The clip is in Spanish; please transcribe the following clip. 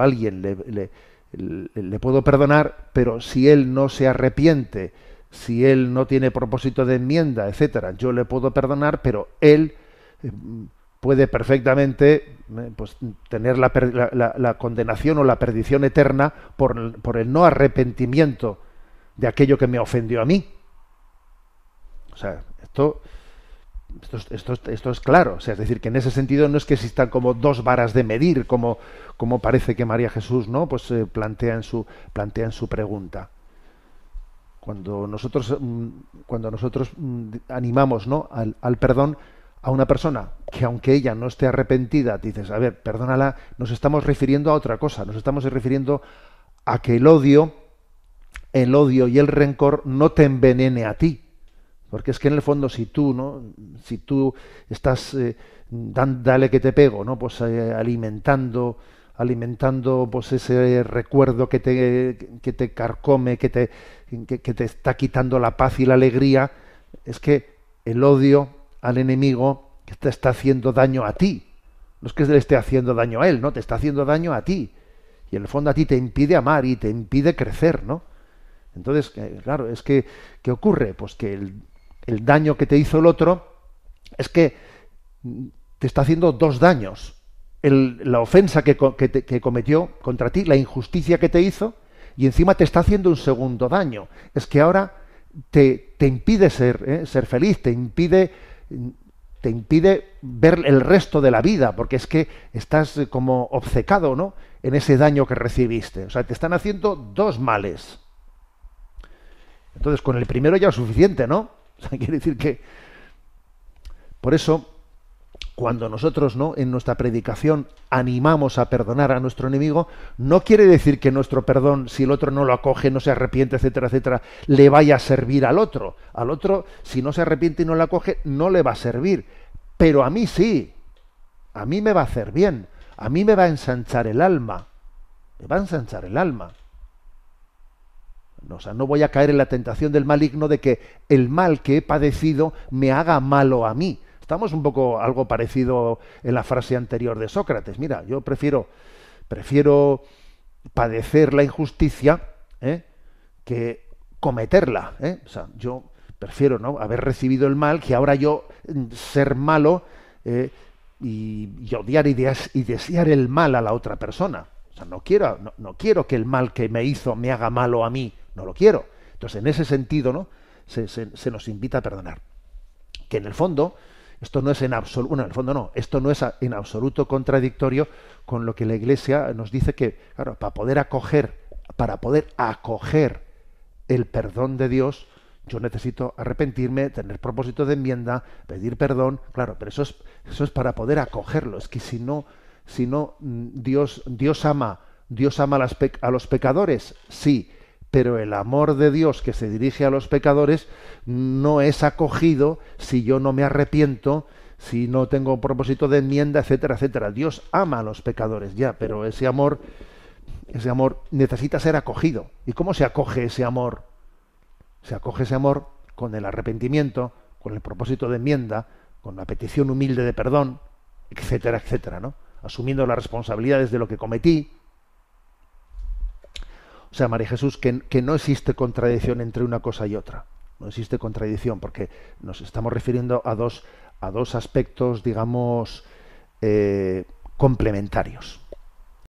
alguien le, puedo perdonar, pero si él no se arrepiente, si él no tiene propósito de enmienda, etcétera, yo le puedo perdonar, pero él eh, puede perfectamente eh, pues, tener la, condenación o la perdición eterna por, por, el no arrepentimiento de aquello que me ofendió a mí. O sea, esto esto es, claro, sea, es decir, que en ese sentido no es que existan como dos varas de medir, como, como parece que María Jesús ¿no? pues, eh, plantea, en su, plantea en su pregunta. Cuando nosotros, mm, cuando nosotros mm, animamos ¿no? al, al perdón a una persona que aunque ella no esté arrepentida, dices, a ver, perdónala, nos estamos refiriendo a otra cosa, nos estamos refiriendo a que el odio, el odio y el rencor no te envenene a ti, porque es que en el fondo, si tú, ¿no? Si tú estás eh, dale que te pego, ¿no? Pues eh, alimentando, alimentando pues ese recuerdo que te, que te carcome, que te, que, te está quitando la paz y la alegría, es que el odio al enemigo te está haciendo daño a ti. No es que le esté haciendo daño a él, ¿no? Te está haciendo daño a ti. Y en el fondo a ti te impide amar y te impide crecer, ¿no? Entonces, eh, claro, es que, ¿qué ocurre? Pues que el, el daño que te hizo el otro, es que te está haciendo dos daños. la ofensa que, cometió contra ti, la injusticia que te hizo, y encima te está haciendo un segundo daño. Es que ahora te, te impide ser, eh, ser feliz, te impide, te impide ver el resto de la vida, porque es que estás eh, como obcecado ¿no? en ese daño que recibiste. O sea, te están haciendo dos males. Entonces, con el primero ya es suficiente, ¿no? quiere decir que. Por eso, cuando nosotros no en nuestra predicación animamos a perdonar a nuestro enemigo, no quiere decir que nuestro perdón, si el otro no lo acoge, no se arrepiente, etcétera, etcétera, le vaya a servir al otro. Al otro, si no se arrepiente y no lo acoge, no le va a servir. Pero a mí sí. A mí me va a hacer bien. A mí me va a ensanchar el alma. Me va a ensanchar el alma. O sea, no voy a caer en la tentación del maligno de que el mal que he padecido me haga malo a mí. Estamos un poco algo parecido en la frase anterior de Sócrates. Mira, yo prefiero, prefiero padecer la injusticia ¿eh? que cometerla. ¿eh? O sea, yo prefiero ¿no? haber recibido el mal que ahora yo mm, ser malo ¿eh? y, odiar y, y, desear el mal a la otra persona. O sea, no quiero, no quiero que el mal que me hizo me haga malo a mí no lo quiero. Entonces, en ese sentido, ¿no? Se, se, nos invita a perdonar. Que en el fondo, esto no es en absoluto, fondo no, esto no es en absoluto contradictorio con lo que la Iglesia nos dice que, claro, para poder acoger, para poder acoger el perdón de Dios, yo necesito arrepentirme, tener propósito de enmienda, pedir perdón, claro, pero eso es, eso es para poder acogerlo. Es que si no, si no, mm, Dios, Dios ama, Dios ama a los pecadores, sí, pero el amor de Dios que se dirige a los pecadores no es acogido si yo no me arrepiento, si no tengo propósito de enmienda, etcétera, etcétera. Dios ama a los pecadores, ya, pero ese amor, ese amor necesita ser acogido. ¿Y cómo se acoge ese amor? Se acoge ese amor con el arrepentimiento, con el propósito de enmienda, con la petición humilde de perdón, etcétera, etcétera, ¿no? Asumiendo las responsabilidades de lo que cometí, o sea, María Jesús, que, no existe contradicción entre una cosa y otra. No existe contradicción, porque nos estamos refiriendo a dos, aspectos, digamos, eh, complementarios.